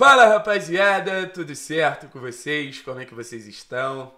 Fala rapaziada, tudo certo com vocês? Como é que vocês estão?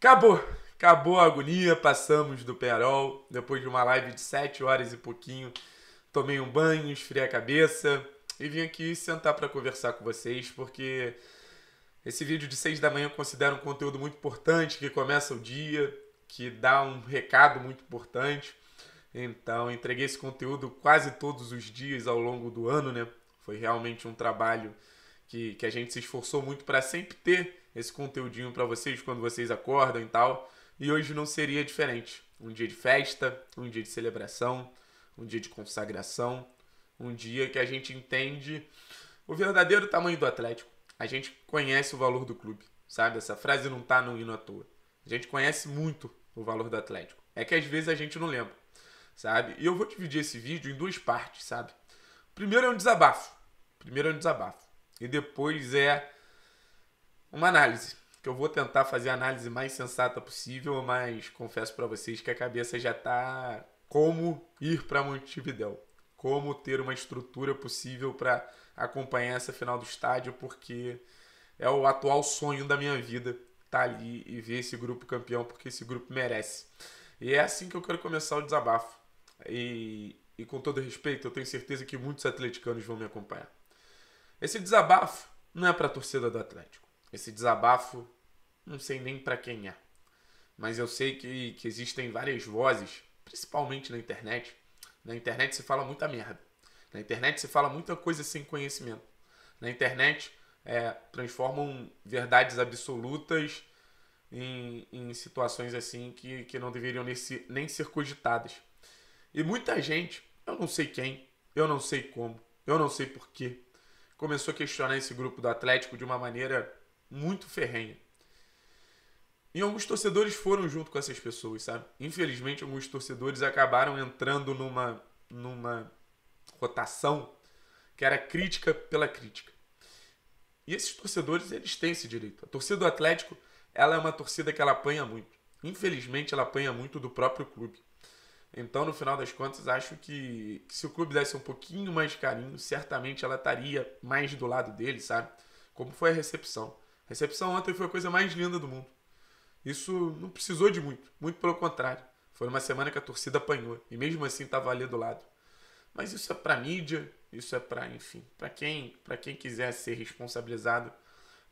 Acabou, acabou a agonia, passamos do perol. Depois de uma live de 7 horas e pouquinho, tomei um banho, esfriei a cabeça e vim aqui sentar para conversar com vocês, porque esse vídeo de 6 da manhã eu considero um conteúdo muito importante, que começa o dia, que dá um recado muito importante. Então, entreguei esse conteúdo quase todos os dias ao longo do ano, né? Foi realmente um trabalho que, que a gente se esforçou muito para sempre ter esse conteúdinho para vocês quando vocês acordam e tal. E hoje não seria diferente. Um dia de festa, um dia de celebração, um dia de consagração, um dia que a gente entende o verdadeiro tamanho do Atlético. A gente conhece o valor do clube, sabe? Essa frase não tá no hino à toa. A gente conhece muito o valor do Atlético. É que às vezes a gente não lembra, sabe? E eu vou dividir esse vídeo em duas partes, sabe? Primeiro é um desabafo. Primeiro é um desabafo. E depois é uma análise, que eu vou tentar fazer a análise mais sensata possível, mas confesso para vocês que a cabeça já está como ir para Montevidéu, como ter uma estrutura possível para acompanhar essa final do estádio, porque é o atual sonho da minha vida estar tá ali e ver esse grupo campeão, porque esse grupo merece. E é assim que eu quero começar o desabafo. E, e com todo respeito, eu tenho certeza que muitos atleticanos vão me acompanhar. Esse desabafo não é para a torcida do Atlético. Esse desabafo não sei nem para quem é. Mas eu sei que, que existem várias vozes, principalmente na internet. Na internet se fala muita merda. Na internet se fala muita coisa sem conhecimento. Na internet é, transformam verdades absolutas em, em situações assim que, que não deveriam nem, nem ser cogitadas. E muita gente, eu não sei quem, eu não sei como, eu não sei porquê, começou a questionar esse grupo do Atlético de uma maneira muito ferrenha. E alguns torcedores foram junto com essas pessoas, sabe? Infelizmente, alguns torcedores acabaram entrando numa, numa rotação que era crítica pela crítica. E esses torcedores, eles têm esse direito. A torcida do Atlético, ela é uma torcida que ela apanha muito. Infelizmente, ela apanha muito do próprio clube. Então, no final das contas, acho que, que se o clube desse um pouquinho mais de carinho, certamente ela estaria mais do lado dele, sabe? Como foi a recepção. A recepção ontem foi a coisa mais linda do mundo. Isso não precisou de muito, muito pelo contrário. Foi uma semana que a torcida apanhou e mesmo assim estava ali do lado. Mas isso é para mídia, isso é para, enfim, para quem, para quem quiser ser responsabilizado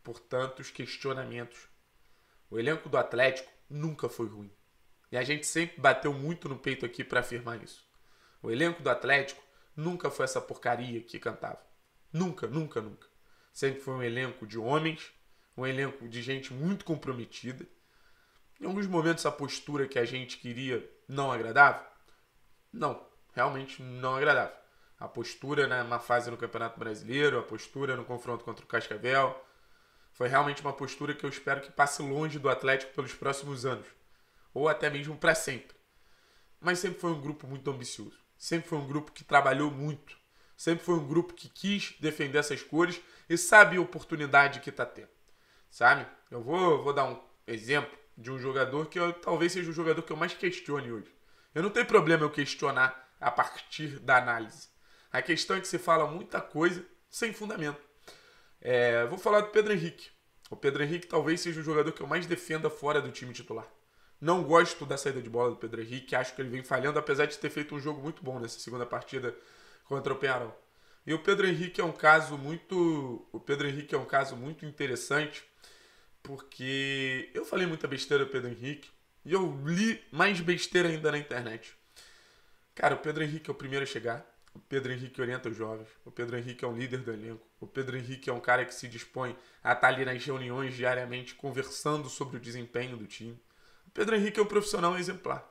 por tantos questionamentos. O elenco do Atlético nunca foi ruim. E a gente sempre bateu muito no peito aqui para afirmar isso. O elenco do Atlético nunca foi essa porcaria que cantava. Nunca, nunca, nunca. Sempre foi um elenco de homens, um elenco de gente muito comprometida. Em alguns momentos a postura que a gente queria não agradava? Não, realmente não agradava. A postura na fase no Campeonato Brasileiro, a postura no confronto contra o Cascavel, foi realmente uma postura que eu espero que passe longe do Atlético pelos próximos anos ou até mesmo para sempre. Mas sempre foi um grupo muito ambicioso, sempre foi um grupo que trabalhou muito, sempre foi um grupo que quis defender essas cores e sabe a oportunidade que está tendo. Sabe? Eu vou, vou dar um exemplo de um jogador que eu, talvez seja o jogador que eu mais questione hoje. Eu não tenho problema eu questionar a partir da análise. A questão é que se fala muita coisa sem fundamento. É, vou falar do Pedro Henrique. O Pedro Henrique talvez seja o jogador que eu mais defenda fora do time titular. Não gosto da saída de bola do Pedro Henrique, acho que ele vem falhando, apesar de ter feito um jogo muito bom nessa segunda partida contra o Penarol. E o Pedro Henrique é um caso muito, o Pedro Henrique é um caso muito interessante, porque eu falei muita besteira do Pedro Henrique e eu li mais besteira ainda na internet. Cara, o Pedro Henrique é o primeiro a chegar. O Pedro Henrique orienta os jovens. O Pedro Henrique é um líder do elenco. O Pedro Henrique é um cara que se dispõe a estar ali nas reuniões diariamente conversando sobre o desempenho do time. Pedro Henrique é um profissional exemplar.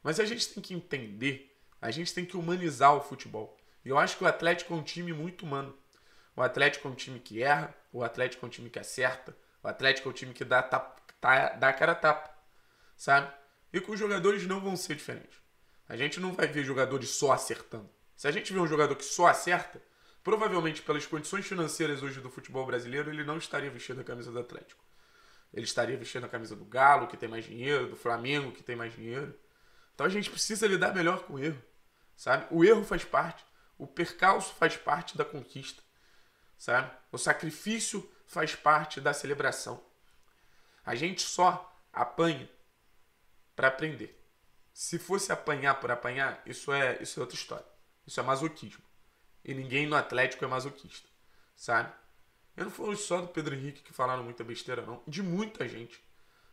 Mas a gente tem que entender, a gente tem que humanizar o futebol. E eu acho que o Atlético é um time muito humano. O Atlético é um time que erra, o Atlético é um time que acerta, o Atlético é um time que dá, tapa, tá, dá cara a tapa, sabe? E que os jogadores não vão ser diferentes. A gente não vai ver jogadores só acertando. Se a gente vê um jogador que só acerta, provavelmente pelas condições financeiras hoje do futebol brasileiro, ele não estaria vestindo a camisa do Atlético ele estaria vestindo a camisa do Galo, que tem mais dinheiro, do Flamengo, que tem mais dinheiro. Então a gente precisa lidar melhor com o erro, sabe? O erro faz parte, o percalço faz parte da conquista, sabe? O sacrifício faz parte da celebração. A gente só apanha para aprender. Se fosse apanhar por apanhar, isso é, isso é outra história. Isso é masoquismo. E ninguém no Atlético é masoquista, sabe? Eu não falo só do Pedro Henrique que falaram muita besteira, não. De muita gente,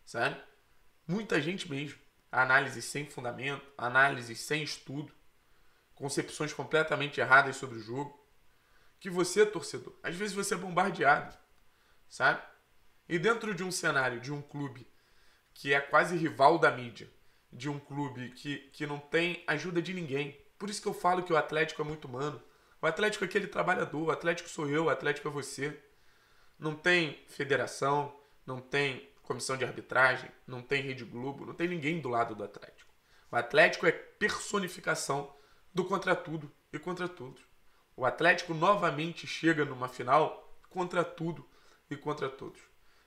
sabe? Muita gente mesmo. Análise sem fundamento, análise sem estudo, concepções completamente erradas sobre o jogo. Que você, torcedor, às vezes você é bombardeado, sabe? E dentro de um cenário de um clube que é quase rival da mídia, de um clube que, que não tem ajuda de ninguém. Por isso que eu falo que o Atlético é muito humano. O Atlético é aquele trabalhador, o Atlético sou eu, o Atlético é você. Não tem federação, não tem comissão de arbitragem, não tem Rede Globo, não tem ninguém do lado do Atlético. O Atlético é personificação do contra tudo e contra todos. O Atlético novamente chega numa final contra tudo e contra todos.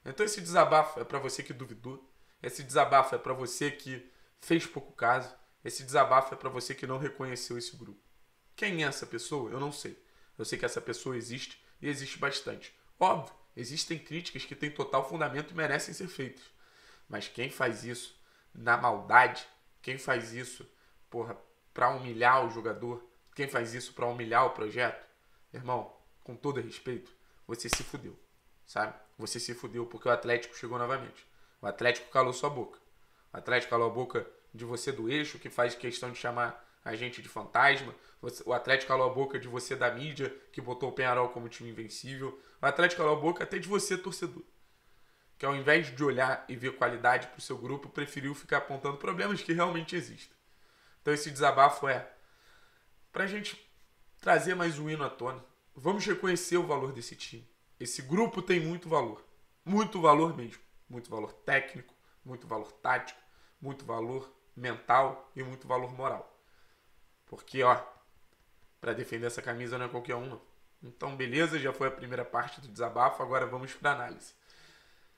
Então esse desabafo é para você que duvidou, esse desabafo é para você que fez pouco caso, esse desabafo é para você que não reconheceu esse grupo. Quem é essa pessoa? Eu não sei. Eu sei que essa pessoa existe e existe bastante. Óbvio Existem críticas que têm total fundamento e merecem ser feitas. Mas quem faz isso na maldade, quem faz isso, porra, para humilhar o jogador, quem faz isso para humilhar o projeto, irmão, com todo respeito, você se fudeu, sabe? Você se fudeu porque o Atlético chegou novamente. O Atlético calou sua boca. O Atlético calou a boca de você do eixo que faz questão de chamar agente de fantasma. O Atlético calou a boca de você da mídia, que botou o Penharol como time invencível. O Atlético calou a boca até de você, torcedor. Que ao invés de olhar e ver qualidade para o seu grupo, preferiu ficar apontando problemas que realmente existem. Então esse desabafo é para a gente trazer mais um hino à tona. Vamos reconhecer o valor desse time. Esse grupo tem muito valor. Muito valor mesmo. Muito valor técnico, muito valor tático, muito valor mental e muito valor moral. Porque, ó, para defender essa camisa não é qualquer um, Então, beleza, já foi a primeira parte do desabafo, agora vamos para análise.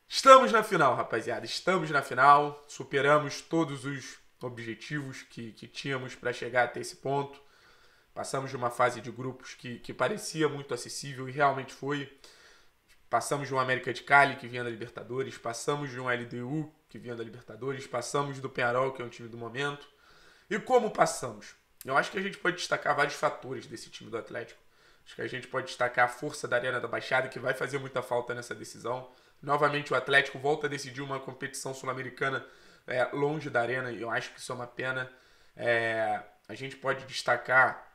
Estamos na final, rapaziada. Estamos na final. Superamos todos os objetivos que, que tínhamos para chegar até esse ponto. Passamos de uma fase de grupos que, que parecia muito acessível e realmente foi. Passamos de um América de Cali que vinha da Libertadores, passamos de um LDU que vinha da Libertadores, passamos do Penarol, que é um time do momento. E como passamos? Eu acho que a gente pode destacar vários fatores desse time do Atlético. Acho que a gente pode destacar a força da Arena da Baixada, que vai fazer muita falta nessa decisão. Novamente, o Atlético volta a decidir uma competição sul-americana é, longe da Arena, e eu acho que isso é uma pena. É, a gente pode destacar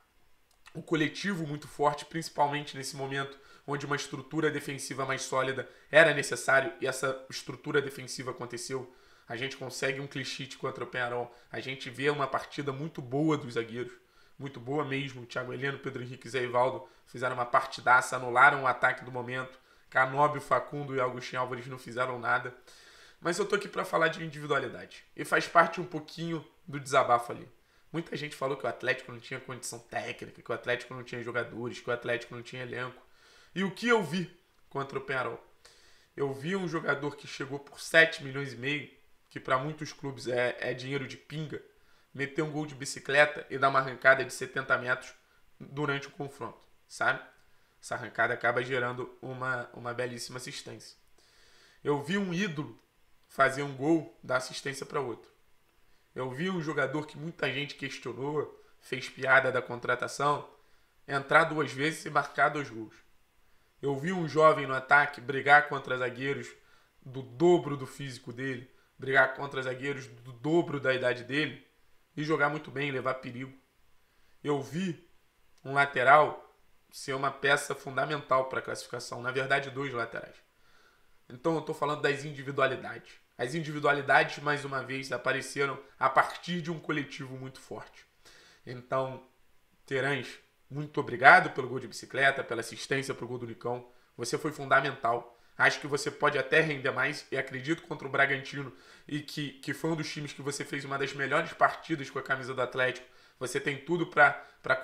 o coletivo muito forte, principalmente nesse momento onde uma estrutura defensiva mais sólida era necessário e essa estrutura defensiva aconteceu a gente consegue um clichê contra o Penharol. A gente vê uma partida muito boa dos zagueiros. Muito boa mesmo. O Thiago Heleno, Pedro Henrique e Zé Ivaldo fizeram uma partidaça, anularam o ataque do momento. Canobio, Facundo e Agostinho Álvares não fizeram nada. Mas eu tô aqui para falar de individualidade. E faz parte um pouquinho do desabafo ali. Muita gente falou que o Atlético não tinha condição técnica, que o Atlético não tinha jogadores, que o Atlético não tinha elenco. E o que eu vi contra o Penarol? Eu vi um jogador que chegou por 7 milhões e meio que para muitos clubes é, é dinheiro de pinga, meter um gol de bicicleta e dar uma arrancada de 70 metros durante o confronto, sabe? Essa arrancada acaba gerando uma, uma belíssima assistência. Eu vi um ídolo fazer um gol, dar assistência para outro. Eu vi um jogador que muita gente questionou, fez piada da contratação, entrar duas vezes e marcar dois gols. Eu vi um jovem no ataque brigar contra zagueiros do dobro do físico dele, brigar contra zagueiros do dobro da idade dele e jogar muito bem, levar perigo. Eu vi um lateral ser uma peça fundamental para a classificação, na verdade, dois laterais. Então eu estou falando das individualidades. As individualidades, mais uma vez, apareceram a partir de um coletivo muito forte. Então, Terãs, muito obrigado pelo gol de bicicleta, pela assistência para o gol do Nicão. Você foi fundamental. Acho que você pode até render mais e acredito contra o Bragantino e que, que foi um dos times que você fez uma das melhores partidas com a camisa do Atlético. Você tem tudo para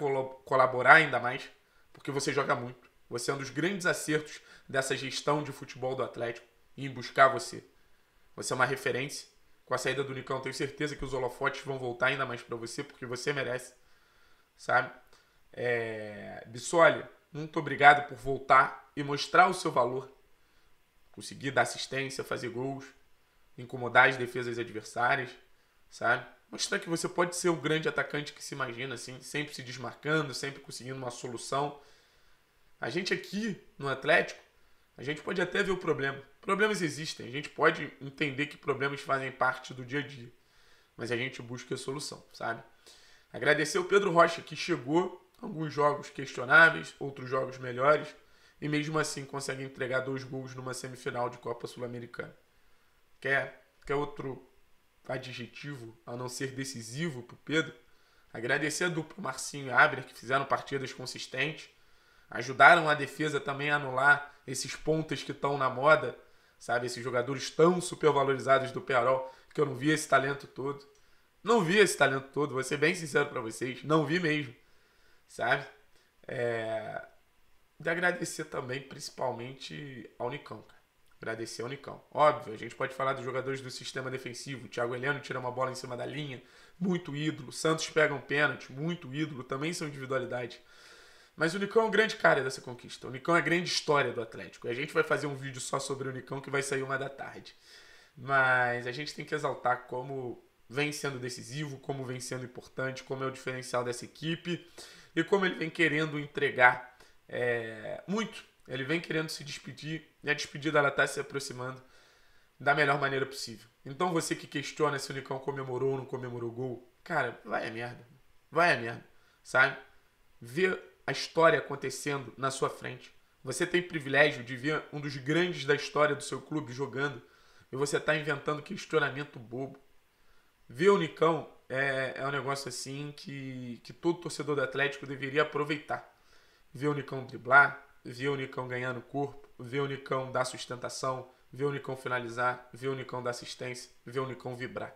colaborar ainda mais, porque você joga muito. Você é um dos grandes acertos dessa gestão de futebol do Atlético em buscar você. Você é uma referência. Com a saída do Nicão, tenho certeza que os holofotes vão voltar ainda mais para você, porque você merece, sabe? É... Bissoli, muito obrigado por voltar e mostrar o seu valor Conseguir dar assistência, fazer gols, incomodar as defesas adversárias, sabe? Mostrar que você pode ser o grande atacante que se imagina, assim, sempre se desmarcando, sempre conseguindo uma solução. A gente aqui no Atlético, a gente pode até ver o problema. Problemas existem, a gente pode entender que problemas fazem parte do dia a dia, mas a gente busca a solução, sabe? Agradecer o Pedro Rocha que chegou, alguns jogos questionáveis, outros jogos melhores e mesmo assim consegue entregar dois gols numa semifinal de Copa Sul-Americana. Quer, é, quer é outro adjetivo a não ser decisivo para o Pedro? Agradecer a dupla Marcinho e Abner, que fizeram partidas consistentes, ajudaram a defesa também a anular esses pontas que estão na moda, sabe? Esses jogadores tão supervalorizados do Pearol, que eu não vi esse talento todo. Não vi esse talento todo, vou ser bem sincero para vocês, não vi mesmo, sabe? É de agradecer também, principalmente, ao Nicão, cara. Agradecer ao Nicão. Óbvio, a gente pode falar dos jogadores do sistema defensivo. Thiago Heleno tira uma bola em cima da linha, muito ídolo. Santos pega um pênalti, muito ídolo. Também são individualidade. Mas o Nicão é um grande cara dessa conquista. O Nicão é a grande história do Atlético. E a gente vai fazer um vídeo só sobre o Nicão que vai sair uma da tarde. Mas a gente tem que exaltar como vem sendo decisivo, como vem sendo importante, como é o diferencial dessa equipe e como ele vem querendo entregar é, muito. Ele vem querendo se despedir e a despedida ela está se aproximando da melhor maneira possível. Então você que questiona se o Nicão comemorou ou não comemorou o gol, cara, vai a merda. Vai a merda, sabe? Vê a história acontecendo na sua frente. Você tem privilégio de ver um dos grandes da história do seu clube jogando e você está inventando questionamento bobo. Ver o Nicão é, é um negócio assim que, que todo torcedor do Atlético deveria aproveitar ver o Nicão driblar, ver o Nicão ganhar no corpo, ver o Nicão dar sustentação, ver o Nicão finalizar, ver o Nicão dar assistência, ver o Nicão vibrar.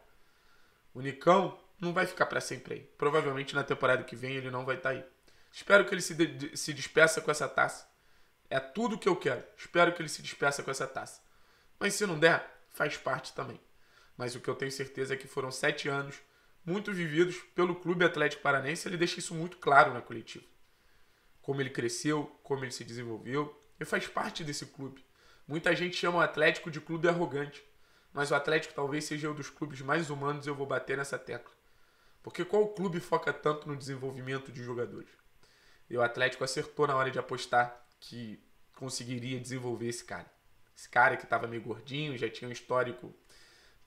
O Nicão não vai ficar para sempre aí. Provavelmente na temporada que vem ele não vai estar tá aí. Espero que ele se, de se despeça com essa taça. É tudo o que eu quero. Espero que ele se despeça com essa taça. Mas se não der, faz parte também. Mas o que eu tenho certeza é que foram sete anos muito vividos pelo Clube Atlético Paranense. Ele deixa isso muito claro na coletiva como ele cresceu, como ele se desenvolveu. Ele faz parte desse clube. Muita gente chama o Atlético de clube arrogante, mas o Atlético talvez seja um dos clubes mais humanos e eu vou bater nessa tecla. Porque qual clube foca tanto no desenvolvimento de jogadores? E o Atlético acertou na hora de apostar que conseguiria desenvolver esse cara. Esse cara que estava meio gordinho, já tinha um histórico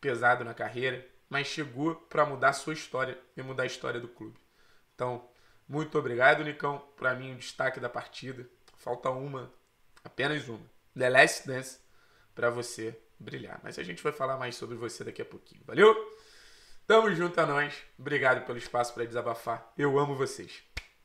pesado na carreira, mas chegou para mudar a sua história e mudar a história do clube. Então, muito obrigado, Nicão. Para mim, o destaque da partida. Falta uma, apenas uma. The Last Dance para você brilhar. Mas a gente vai falar mais sobre você daqui a pouquinho. Valeu? Tamo junto a nós. Obrigado pelo espaço para desabafar. Eu amo vocês.